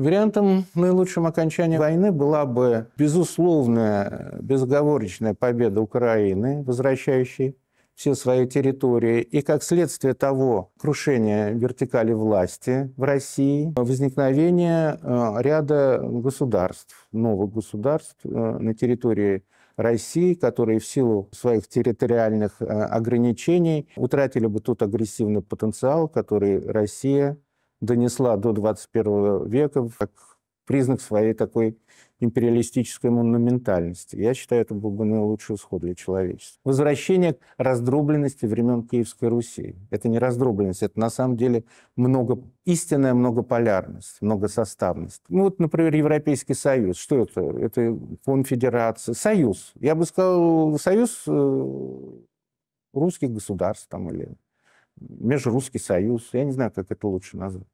Вариантом наилучшим окончания войны была бы безусловная, безоговорочная победа Украины, возвращающей все свои территории, и как следствие того крушения вертикали власти в России, возникновение э, ряда государств, новых государств э, на территории России, которые в силу своих территориальных э, ограничений утратили бы тот агрессивный потенциал, который Россия донесла до 21 века как признак своей такой империалистической монументальности. Я считаю, это был бы наилучший исход для человечества. Возвращение к раздробленности времен Киевской Руси. Это не раздробленность, это на самом деле много, истинная многополярность, многосоставность. Ну вот, например, Европейский Союз. Что это? Это конфедерация, союз. Я бы сказал, союз э, русских государств там, или Межрусский союз. Я не знаю, как это лучше назвать.